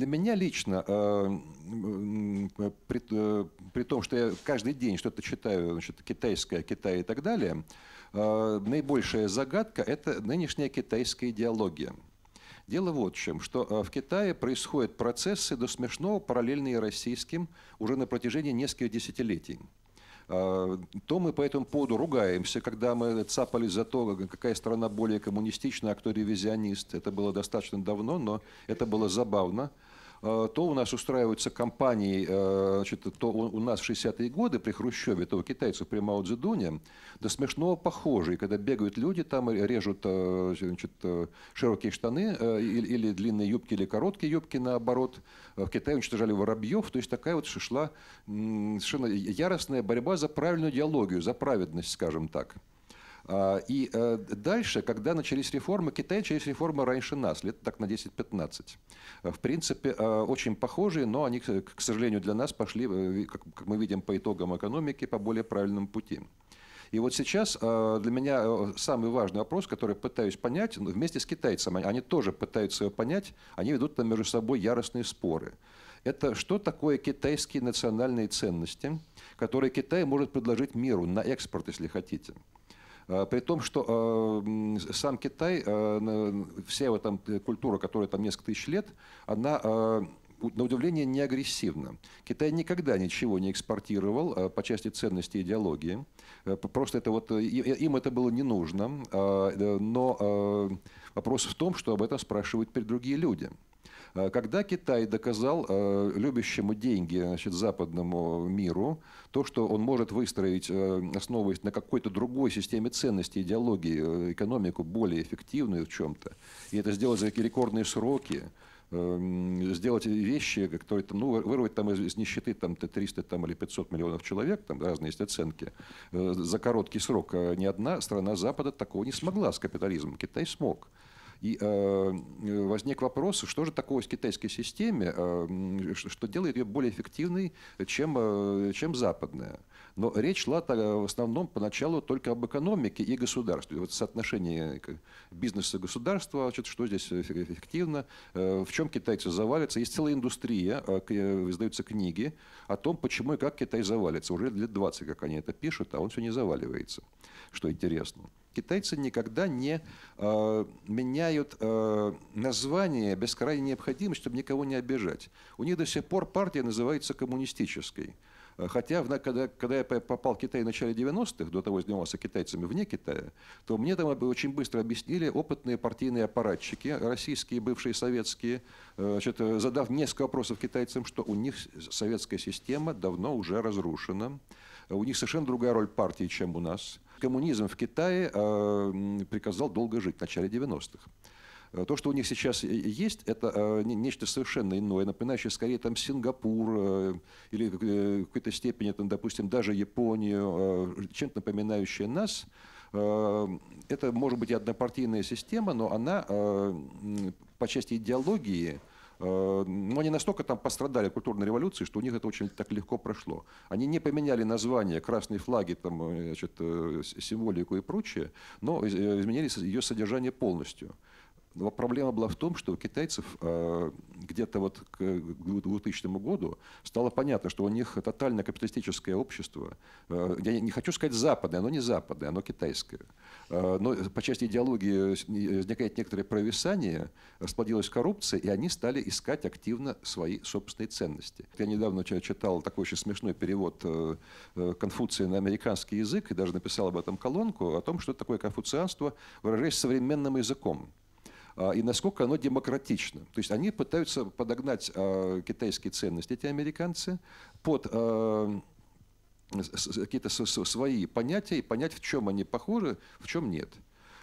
Для меня лично, э, при, э, при том, что я каждый день что-то читаю, значит, китайское, Китай и так далее, э, наибольшая загадка – это нынешняя китайская идеология. Дело вот в чем, что в Китае происходят процессы до смешного, параллельные российским, уже на протяжении нескольких десятилетий то мы по этому поводу ругаемся, когда мы цапались за то, какая страна более коммунистична, а кто ревизионист. Это было достаточно давно, но это было забавно. Э, то у нас устраиваются компании, э, значит, то у нас в 60-е годы при Хрущеве, то у китайцев при Мао Цзэдуне, до смешного похожие, когда бегают люди, там режут э, значит, широкие штаны или длинные юбки, или короткие юбки, наоборот. В Китае уничтожали воробьев, то есть такая вот шла совершенно яростная борьба за правильную идеологию, за праведность, скажем так. А, и э, дальше, когда начались реформы, Китай начались реформы раньше нас, лет так на 10-15. Э, в принципе, э, очень похожие, но они, к сожалению, для нас пошли, как мы видим по итогам экономики, по более правильным пути. И вот сейчас для меня самый важный вопрос, который пытаюсь понять, ну, вместе с китайцами, они тоже пытаются его понять, они ведут там между собой яростные споры. Это что такое китайские национальные ценности, которые Китай может предложить миру на экспорт, если хотите. Э, при том, что э, сам Китай, э, вся вот там культура, которая там несколько тысяч лет, она на удивление, не агрессивно. Китай никогда ничего не экспортировал по части ценности и идеологии. Просто это вот, им это было не нужно. Но вопрос в том, что об этом спрашивают теперь другие люди. Э, когда Китай доказал э, любящему деньги значит, западному миру то, что он может выстроить, э, основываясь на какой-то другой системе ценностей, идеологии, экономику более эффективную в чем-то, и это сделать за такие рекордные сроки, сделать вещи, которые там, ну, вырвать там из, из нищеты там, 300 там, или 500 миллионов человек, там разные есть оценки, за короткий срок. Ни одна страна Запада такого не смогла с капитализмом. Китай смог. И э, э, возник вопрос, что же такого с китайской системе, э, что делает ее более эффективной, чем, э, чем западная. Но речь шла в основном поначалу только об экономике и государстве. Вот соотношение бизнеса и государства, значит, что здесь э, эффективно, э, в чем китайцы завалятся. Есть целая индустрия, издаются книги о том, почему и как Китай завалится. Уже лет 20, как они это пишут, а он все не заваливается, что интересно. Китайцы никогда не э, меняют э, название без крайней необходимости, чтобы никого не обижать. У них до сих пор партия называется коммунистической. Э, хотя, когда, когда я попал в Китай в начале 90-х, до того, как занимался китайцами вне Китая, то мне там очень быстро объяснили опытные партийные аппаратчики, российские, бывшие советские, э, значит, э, задав несколько вопросов китайцам, что у них советская система давно уже разрушена, у них совершенно другая роль партии, чем у нас – коммунизм в Китае а, приказал долго жить в начале 90-х. Э, то, что у них сейчас есть, это а, нечто совершенно иное, напоминающее скорее там Сингапур э, или э, в какой-то степени, там, допустим, даже Японию, а, чем-то напоминающее нас. Это может быть и однопартийная система, но она по части идеологии Э, но они настолько там пострадали от культурной революции, что у них это очень так легко прошло. Они не поменяли название, красные флаги, там, э, значит, э, символику и прочее, но изменили ее содержание полностью. Но проблема была в том, что у китайцев э, где-то вот к 2000 году стало понятно, что у них тотально капиталистическое общество. Э, я не хочу сказать западное, оно не западное, оно китайское. Э, но по части идеологии возникает некоторое провисание, расплодилась коррупция, и они стали искать активно свои собственные ценности. Я недавно читал такой очень смешной перевод Конфуция на американский язык и даже написал об этом колонку, о том, что такое конфуцианство, выражаясь современным языком. А, и насколько оно демократично. То есть они пытаются подогнать а, китайские ценности, эти американцы, под а, какие-то свои понятия и понять, в чем они похожи, в чем нет.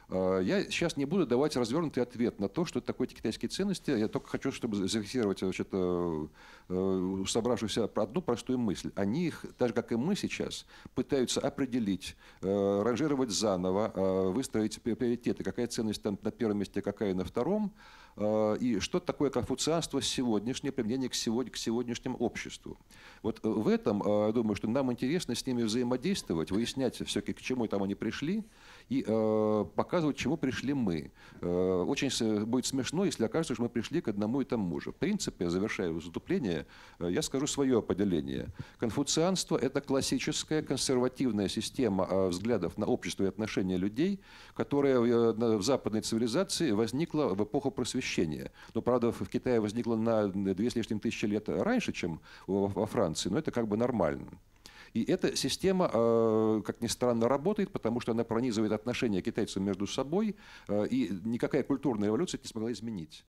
Э, я сейчас не буду давать развернутый ответ на то, что это такое эти китайские ценности. Я только хочу, чтобы зафиксировать значит, э, э, собравшуюся одну простую мысль. Они их, так же как и мы сейчас, пытаются определить, ранжировать заново, выстроить приоритеты, какая ценность там на первом месте, какая на втором и что такое конфуцианство сегодняшнее, применение к, сегодня, к сегодняшнему обществу. Вот в этом, я думаю, что нам интересно с ними взаимодействовать, выяснять все-таки, к чему там они пришли, и пока показывать, чего пришли мы. Э, очень будет смешно, если окажется, что мы пришли к одному и тому же. В принципе, завершая выступление, э, я скажу свое определение. Конфуцианство – это классическая консервативная система э, взглядов на общество и отношения людей, которая в западной цивилизации возникла в эпоху просвещения. Но, правда, в Китае возникла на две с лишним тысячи лет раньше, чем во Франции, но это как бы нормально. И эта система, э, как ни странно, работает, потому что она пронизывает отношения китайцев между собой, э, и никакая культурная эволюция не смогла изменить.